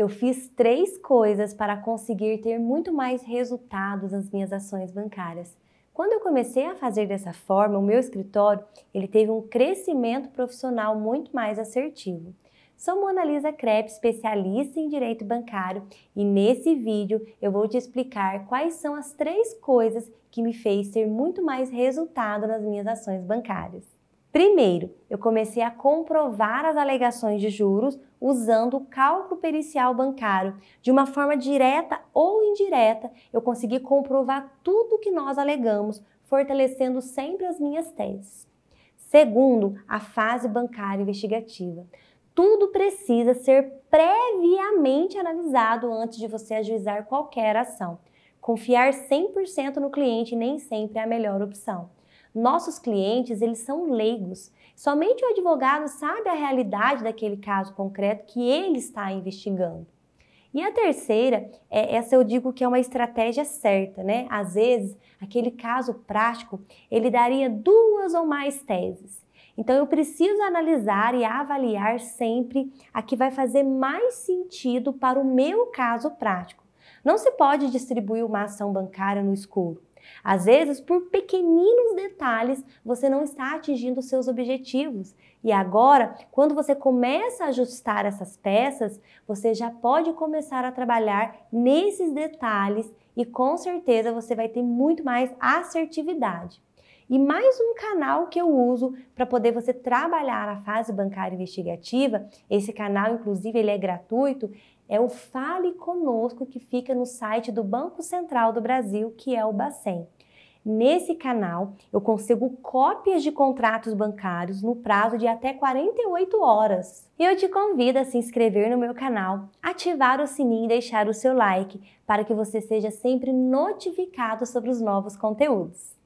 Eu fiz três coisas para conseguir ter muito mais resultados nas minhas ações bancárias. Quando eu comecei a fazer dessa forma, o meu escritório ele teve um crescimento profissional muito mais assertivo. Sou Mona Lisa Crepe, especialista em direito bancário, e nesse vídeo eu vou te explicar quais são as três coisas que me fez ter muito mais resultado nas minhas ações bancárias. Primeiro, eu comecei a comprovar as alegações de juros usando o cálculo pericial bancário. De uma forma direta ou indireta, eu consegui comprovar tudo o que nós alegamos, fortalecendo sempre as minhas teses. Segundo, a fase bancária investigativa. Tudo precisa ser previamente analisado antes de você ajuizar qualquer ação. Confiar 100% no cliente nem sempre é a melhor opção. Nossos clientes, eles são leigos. Somente o advogado sabe a realidade daquele caso concreto que ele está investigando. E a terceira, é, essa eu digo que é uma estratégia certa, né? Às vezes, aquele caso prático, ele daria duas ou mais teses. Então, eu preciso analisar e avaliar sempre a que vai fazer mais sentido para o meu caso prático. Não se pode distribuir uma ação bancária no escuro. Às vezes, por pequeninos detalhes, você não está atingindo os seus objetivos. E agora, quando você começa a ajustar essas peças, você já pode começar a trabalhar nesses detalhes e com certeza você vai ter muito mais assertividade e mais um canal que eu uso para poder você trabalhar a fase bancária investigativa. Esse canal, inclusive, ele é gratuito. É o Fale Conosco que fica no site do Banco Central do Brasil, que é o Bacen. Nesse canal, eu consigo cópias de contratos bancários no prazo de até 48 horas. E eu te convido a se inscrever no meu canal, ativar o sininho e deixar o seu like para que você seja sempre notificado sobre os novos conteúdos.